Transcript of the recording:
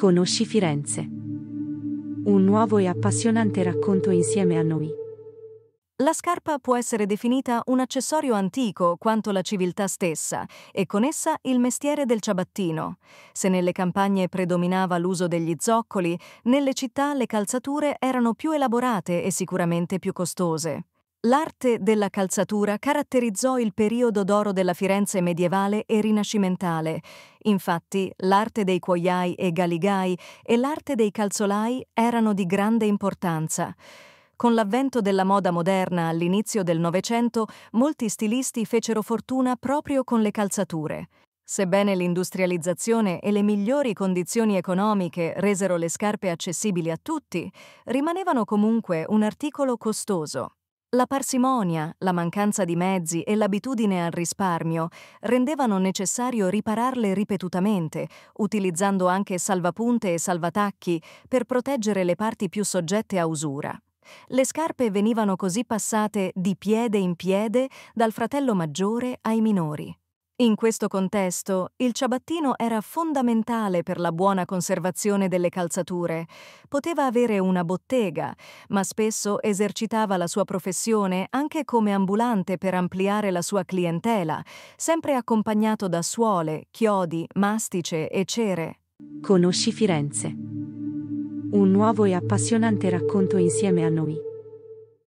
Conosci Firenze. Un nuovo e appassionante racconto insieme a noi. La scarpa può essere definita un accessorio antico quanto la civiltà stessa e con essa il mestiere del ciabattino. Se nelle campagne predominava l'uso degli zoccoli, nelle città le calzature erano più elaborate e sicuramente più costose. L'arte della calzatura caratterizzò il periodo d'oro della Firenze medievale e rinascimentale. Infatti, l'arte dei cuoiai e galigai e l'arte dei calzolai erano di grande importanza. Con l'avvento della moda moderna all'inizio del Novecento, molti stilisti fecero fortuna proprio con le calzature. Sebbene l'industrializzazione e le migliori condizioni economiche resero le scarpe accessibili a tutti, rimanevano comunque un articolo costoso. La parsimonia, la mancanza di mezzi e l'abitudine al risparmio rendevano necessario ripararle ripetutamente, utilizzando anche salvapunte e salvatacchi per proteggere le parti più soggette a usura. Le scarpe venivano così passate di piede in piede dal fratello maggiore ai minori. In questo contesto, il ciabattino era fondamentale per la buona conservazione delle calzature. Poteva avere una bottega, ma spesso esercitava la sua professione anche come ambulante per ampliare la sua clientela, sempre accompagnato da suole, chiodi, mastice e cere. Conosci Firenze. Un nuovo e appassionante racconto insieme a noi.